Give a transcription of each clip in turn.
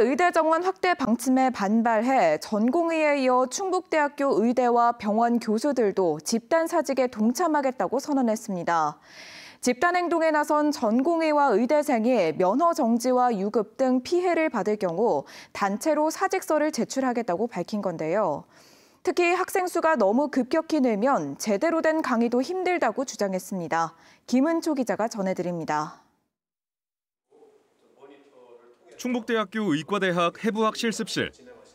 의대 정원 확대 방침에 반발해 전공의에 이어 충북대학교 의대와 병원 교수들도 집단 사직에 동참하겠다고 선언했습니다. 집단 행동에 나선 전공의와 의대생이 면허 정지와 유급 등 피해를 받을 경우 단체로 사직서를 제출하겠다고 밝힌 건데요. 특히 학생 수가 너무 급격히 늘면 제대로 된 강의도 힘들다고 주장했습니다. 김은초 기자가 전해드립니다. 충북대학교 의과대학 해부학 실습실.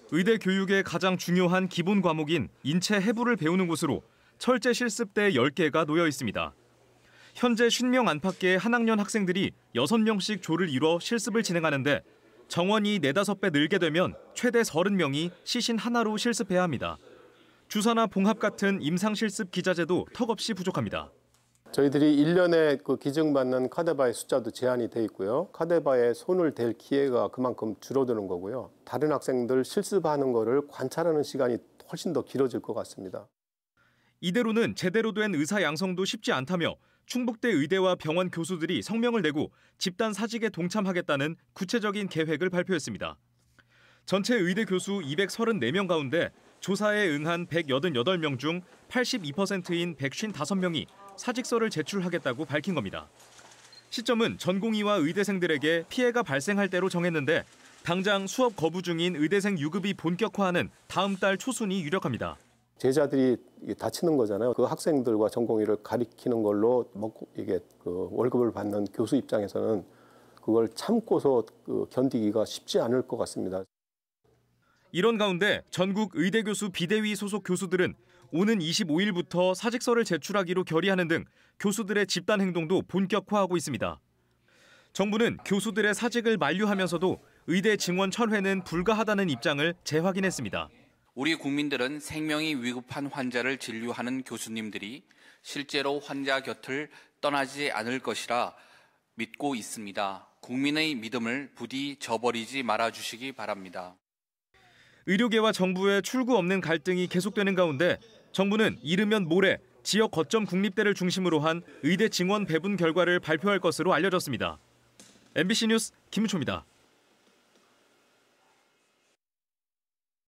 의대 교육의 가장 중요한 기본 과목인 인체 해부를 배우는 곳으로 철제 실습대 10개가 놓여 있습니다. 현재 50명 안팎의 한 학년 학생들이 6명씩 조를 이뤄 실습을 진행하는데 정원이 4, 5배 늘게 되면 최대 30명이 시신 하나로 실습해야 합니다. 주사나 봉합 같은 임상실습 기자재도 턱없이 부족합니다. 저희들이 1년에 그 기증받는 카데바의 숫자도 제한이 돼 있고요. 카데바에 손을 댈 기회가 그만큼 줄어드는 거고요. 다른 학생들 실습하는 거를 관찰하는 시간이 훨씬 더 길어질 것 같습니다. 이대로는 제대로 된 의사 양성도 쉽지 않다며 충북대 의대와 병원 교수들이 성명을 내고 집단 사직에 동참하겠다는 구체적인 계획을 발표했습니다. 전체 의대 교수 234명 가운데 조사에 응한 188명 중 82%인 155명이 사직서를 제출하겠다고 밝힌 겁니다. 시점은 전공의와 의대생들에게 피해가 발생할 때로 정했는데 당장 수업 거부 중인 의대생 유급이 본격화하는 다음 달 초순이 유력합니다. 제자들이 다치는 거잖아요. 그 학생들과 전공의를 가리키는 걸로 먹고 이게 그 월급을 받는 교수 입장에서는 그걸 참고서 그 견디기가 쉽지 않을 것 같습니다. 이런 가운데 전국 의대 교수 비대위 소속 교수들은 오는 25일부터 사직서를 제출하기로 결의하는 등 교수들의 집단 행동도 본격화하고 있습니다. 정부는 교수들의 사직을 만류하면서도 의대 증원 철회는 불가하다는 입장을 재확인했습니다. 우리 국민들은 생명이 위급한 환자를 진료하는 교수님들이 실제로 환자 곁을 떠나지 않을 것이라 믿고 있습니다. 국민의 믿음을 부디 저버리지 말아 주시기 바랍니다. 의료계와 정부의 출구 없는 갈등이 계속되는 가운데 정부는 이르면 모레 지역 거점 국립대를 중심으로 한 의대 증원 배분 결과를 발표할 것으로 알려졌습니다. MBC 뉴스 김초입니다.